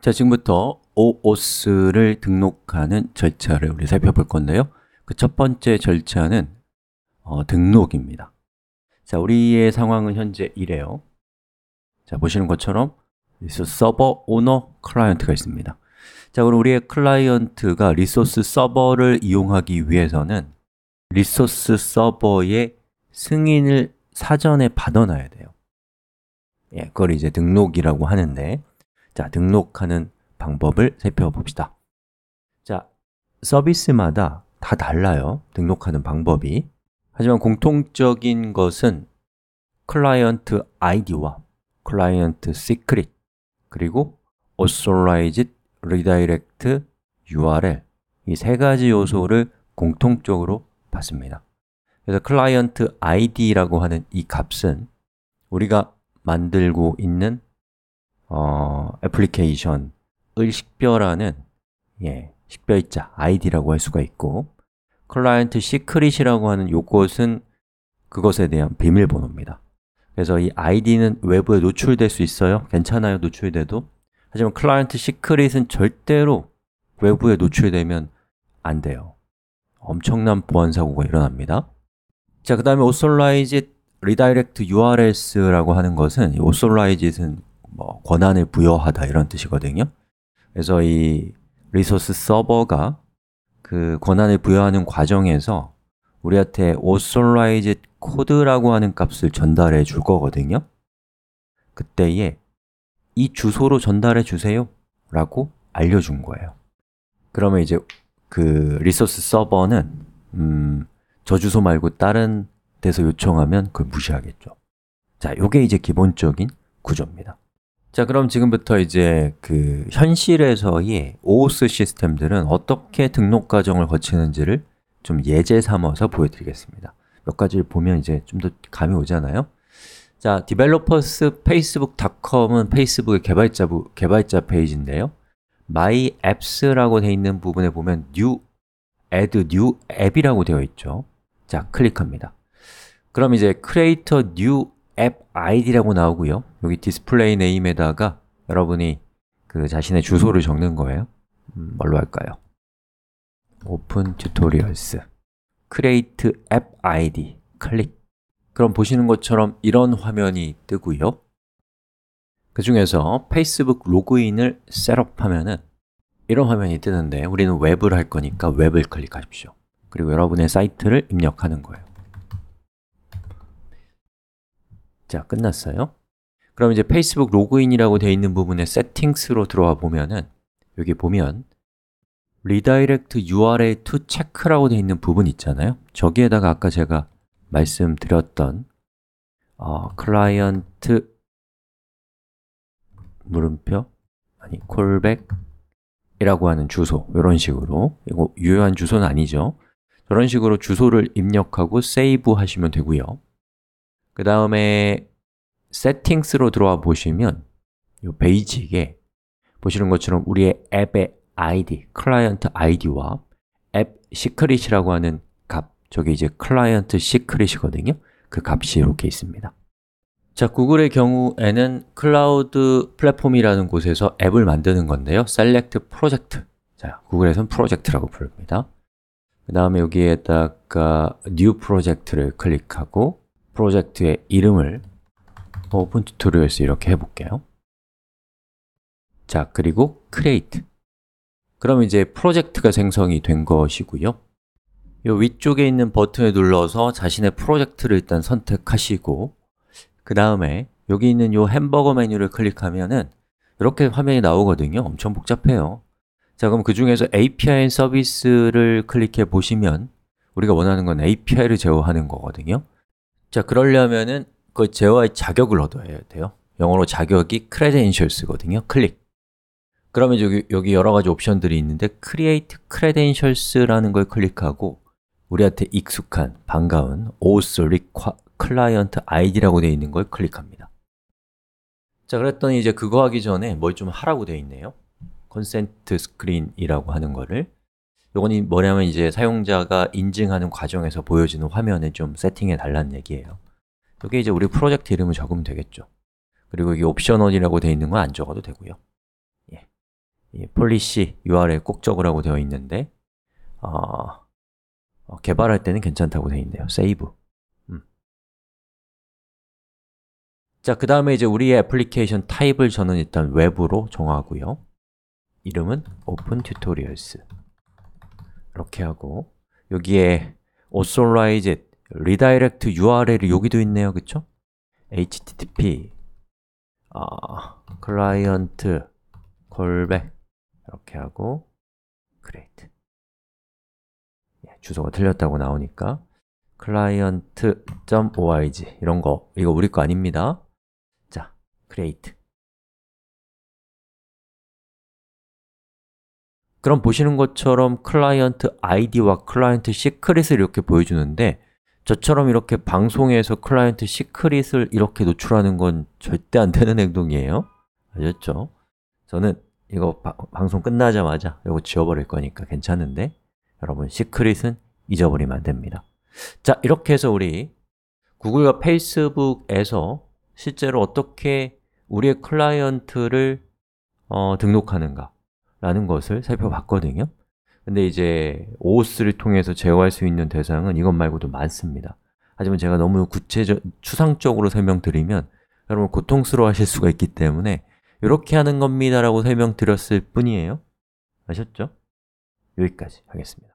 자, 지금부터 오오스를 등록하는 절차를 우리 살펴볼 건데요. 그 첫 번째 절차는 어, 등록입니다. 자, 우리의 상황은 현재 이래요. 자, 보시는 것처럼 리소스 서버 오너 클라이언트가 있습니다. 자, 그럼 우리의 클라이언트가 리소스 서버를 이용하기 위해서는 리소스 서버의 승인을 사전에 받아놔야 돼요. 예, 그걸 이제 등록이라고 하는데 자, 등록하는 방법을 살펴봅시다. 자, 서비스마다 다 달라요. 등록하는 방법이. 하지만 공통적인 것은 클라이언트 아이디와 클라이언트 시크릿 그리고 authorized redirect URL 이 세 가지 요소를 공통적으로 받습니다. 그래서 클라이언트 id라고 하는 이 값은 우리가 만들고 있는 어, 애플리케이션을 식별하는 예, 식별자 id라고 할 수가 있고 클라이언트 시크릿이라고 하는 요것은 그것에 대한 비밀번호입니다 그래서 이 id는 외부에 노출될 수 있어요 괜찮아요, 노출돼도 하지만 클라이언트 시크릿은 절대로 외부에 노출되면 안 돼요 엄청난 보안사고가 일어납니다 자, 그 다음에 authorize redirect URLs라고 하는 것은 authorize는 뭐 권한을 부여하다 이런 뜻이거든요. 그래서 이 리소스 서버가 그 권한을 부여하는 과정에서 우리한테 authorized code라고 하는 값을 전달해 줄 거거든요. 그때에 이 주소로 전달해 주세요 라고 알려준 거예요. 그러면 이제 그 리소스 서버는 음, 저 주소 말고 다른 데서 요청하면 그걸 무시하겠죠. 자, 요게 이제 기본적인 구조입니다. 자, 그럼 지금부터 이제 그 현실에서의 OS 시스템들은 어떻게 등록 과정을 거치는지를 좀 예제 삼아서 보여드리겠습니다. 몇 가지를 보면 이제 좀 더 감이 오잖아요. 자, developers facebook.com은 페이스북의 개발자, 개발자 페이지인데요. my apps라고 되어 있는 부분에 보면 new add new app이라고 되어 있죠. 자, 클릭합니다. 그럼 이제 create new 앱 id라고 나오고요 여기 display name에다가 여러분이 그 자신의 주소를 적는 거예요 음, 뭘로 할까요? open tutorials create app id 클릭 그럼 보시는 것처럼 이런 화면이 뜨고요 그 중에서 페이스북 로그인을 셋업하면은 이런 화면이 뜨는데 우리는 웹을 할 거니까 웹을 클릭하십시오 그리고 여러분의 사이트를 입력하는 거예요 자, 끝났어요 그럼 이제 페이스북 로그인이라고 되어 있는 부분에 세팅스로 들어와 보면은 여기 보면 redirect URL to check라고 되어 있는 부분 있잖아요 저기에다가 아까 제가 말씀드렸던 어, client 물음표 아니 callback이라고 하는 주소 이런 식으로 이거 유효한 주소는 아니죠 저런 식으로 주소를 입력하고 세이브 하시면 되고요 그 다음에 Settings로 들어와 보시면 이 베이직에 보시는 것처럼 우리의 앱의 ID, 클라이언트 ID와 앱 시크릿이라고 하는 값 저게 이제 클라이언트 시크릿이거든요 그 값이 이렇게 있습니다 자, 구글의 경우에는 클라우드 플랫폼이라는 곳에서 앱을 만드는 건데요 Select Project 자, 구글에서는 프로젝트라고 부릅니다 그 다음에 여기에다가 New Project를 클릭하고 프로젝트의 이름을 Open Tutorials 이렇게 해볼게요 자, 그리고 create 그럼 이제 프로젝트가 생성이 된 것이고요 이 위쪽에 있는 버튼을 눌러서 자신의 프로젝트를 일단 선택하시고 그 다음에 여기 있는 이 햄버거 메뉴를 클릭하면 은 이렇게 화면이 나오거든요 엄청 복잡해요 자, 그럼 그 중에서 API 서비스를 클릭해 보시면 우리가 원하는 건 API를 제어하는 거거든요 자, 그러려면은 그 제어의 자격을 얻어야 돼요. 영어로 자격이 credentials거든요. 클릭. 그러면 여기, 여기 여러 가지 옵션들이 있는데 create credentials라는 걸 클릭하고 우리한테 익숙한, 반가운 auth client id라고 되어 있는 걸 클릭합니다. 자, 그랬더니 이제 그거 하기 전에 뭘 좀 하라고 되어 있네요. consent screen이라고 하는 거를 요건 뭐냐면 이제 사용자가 인증하는 과정에서 보여지는 화면을 좀 세팅해 달라는 얘기예요 여게 이제 우리 프로젝트 이름을 적으면 되겠죠 그리고 이게 옵셔널이라고 되어 있는 건 안 적어도 되고요 예. 이 폴리시 URL 꼭 적으라고 되어 있는데 어, 어 개발할 때는 괜찮다고 되어 있네요 세이브 음. 자, 그 다음에 이제 우리의 애플리케이션 타입을 저는 일단 웹으로 정하고요 이름은 Open Tutorials 이렇게 하고 여기에 authorize redirect URL이 여기도 있네요, 그쵸? http 아, client callback 이렇게 하고 create 예, 주소가 틀렸다고 나오니까 client.org 이런 거 이거 우리 거 아닙니다 자, create 그럼 보시는 것처럼 클라이언트 아이디와 클라이언트 시크릿을 이렇게 보여주는데 저처럼 이렇게 방송에서 클라이언트 시크릿을 이렇게 노출하는 건 절대 안 되는 행동이에요 아셨죠? 저는 이거 바, 방송 끝나자마자 이거 지워버릴 거니까 괜찮은데 여러분 시크릿은 잊어버리면 안 됩니다 자, 이렇게 해서 우리 구글과 페이스북에서 실제로 어떻게 우리의 클라이언트를 어, 등록하는가 라는 것을 살펴봤거든요. 근데 이제 OOS를 통해서 제어할 수 있는 대상은 이것 말고도 많습니다. 하지만 제가 너무 구체적, 추상적으로 설명드리면 여러분 고통스러워 하실 수가 있기 때문에 이렇게 하는 겁니다라고 설명드렸을 뿐이에요. 아셨죠? 여기까지 하겠습니다.